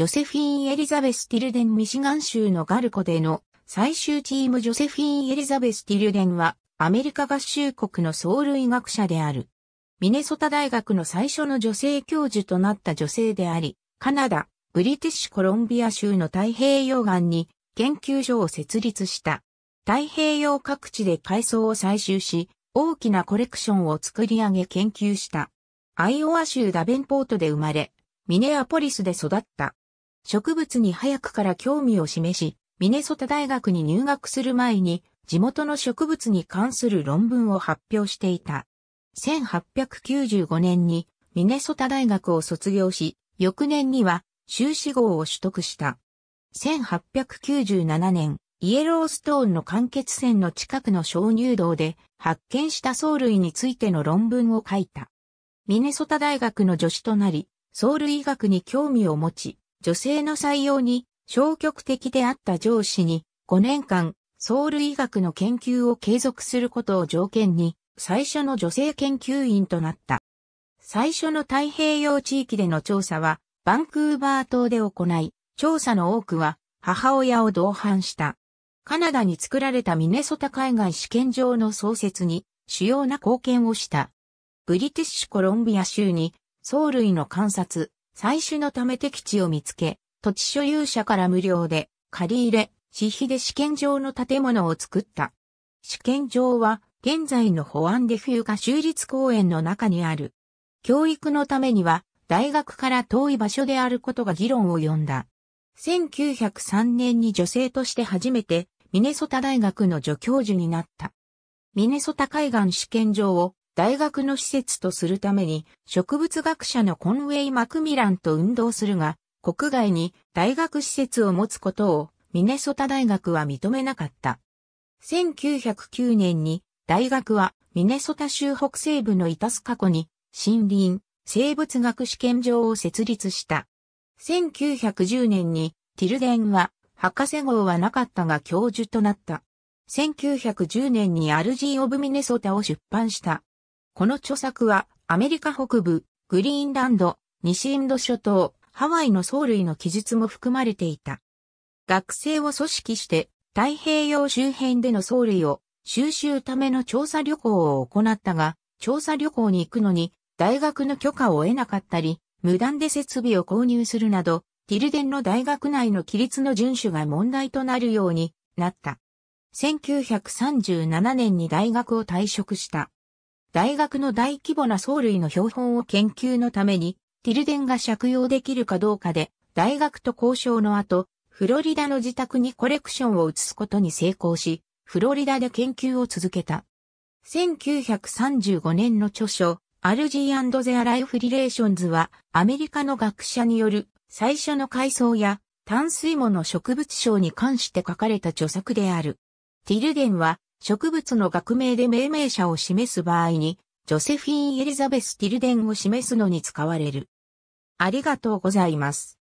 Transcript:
ジョセフィン・エリザベス・ティルデン・ミシガン州のガルコでの最終チームジョセフィン・エリザベス・ティルデンはアメリカ合衆国の藻類学者である。ミネソタ大学の最初の女性教授となった女性であり、カナダ、ブリティッシュコロンビア州の太平洋岸に研究所を設立した。太平洋各地で海藻を採集し、大きなコレクションを作り上げ研究した。アイオワ州ダベンポートで生まれ、ミネアポリスで育った。植物に早くから興味を示し、ミネソタ大学に入学する前に地元の植物に関する論文を発表していた。1895年にミネソタ大学を卒業し、翌年には修士号を取得した。1897年、イエローストーンの間欠泉の近くの鍾乳洞で発見した藻類についての論文を書いた。ミネソタ大学の助手となり、藻類学に興味を持ち、女性の採用に消極的であった上司に5年間ソウル医学の研究を継続することを条件に最初の女性研究員となった。最初の太平洋地域での調査はバンクーバー島で行い、調査の多くは母親を同伴した。カナダに作られたミネソタ海外試験場の創設に主要な貢献をした。ブリティッシュコロンビア州にソル類の観察、最初のため敵地を見つけ、土地所有者から無料で借り入れ、私費で試験場の建物を作った。試験場は現在の保安デフューカ州立公園の中にある。教育のためには大学から遠い場所であることが議論を呼んだ。1903年に女性として初めてミネソタ大学の助教授になった。ミネソタ海岸試験場を大学の施設とするために植物学者のコンウェイ・マクミランと運動するが、国外に大学施設を持つことをミネソタ大学は認めなかった。1909年に大学はミネソタ州北西部のイタスカ湖に森林生物学試験場を設立した。1910年にティルデンは博士号はなかったが教授となった。1910年にアルジー・オブ・ミネソタを出版した。この著作はアメリカ北部、グリーンランド、西インド諸島、ハワイの藻類の記述も含まれていた。学生を組織して太平洋周辺での藻類を収集ための調査旅行を行ったが、調査旅行に行くのに大学の許可を得なかったり、無断で設備を購入するなど、ティルデンの大学内の規律の遵守が問題となるようになった。1937年に大学を退職した。大学の大規模な藻類の標本を研究のために、ティルデンが借用できるかどうかで、大学と交渉の後、フロリダの自宅にコレクションを移すことに成功し、フロリダで研究を続けた。1935年の著書、アルジーゼアライフリレーションズは、アメリカの学者による最初の海藻や淡水藻の植物賞に関して書かれた著作である。ティルデンは植物の学名で命名者を示す場合に、ジョセフィン・エリザベス・ティルデンを示すのに使われる。ありがとうございます。